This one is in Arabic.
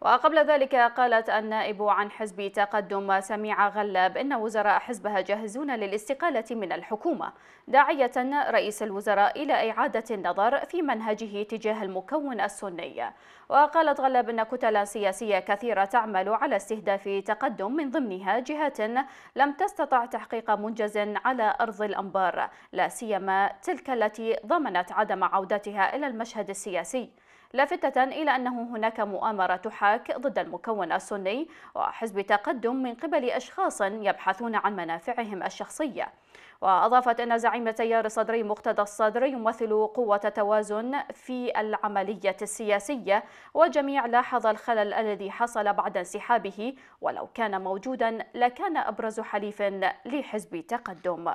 وقبل ذلك قالت النائب عن حزب تقدم سميع غلاب إن وزراء حزبها جاهزون للاستقالة من الحكومة داعية رئيس الوزراء إلى إعادة النظر في منهجه تجاه المكون السني وقالت غلاب أن كتلا سياسية كثيرة تعمل على استهداف تقدم من ضمنها جهات لم تستطع تحقيق منجز على أرض الأنبار لا سيما تلك التي ضمنت عدم عودتها إلى المشهد السياسي لافتة إلى أنه هناك مؤامرة تحاك ضد المكون السني وحزب تقدم من قبل أشخاص يبحثون عن منافعهم الشخصية وأضافت أن زعيم التيار الصدري مقتدى الصدر يمثل قوة توازن في العملية السياسية والجميع لاحظ الخلل الذي حصل بعد انسحابه ولو كان موجودا لكان أبرز حليف لحزب تقدم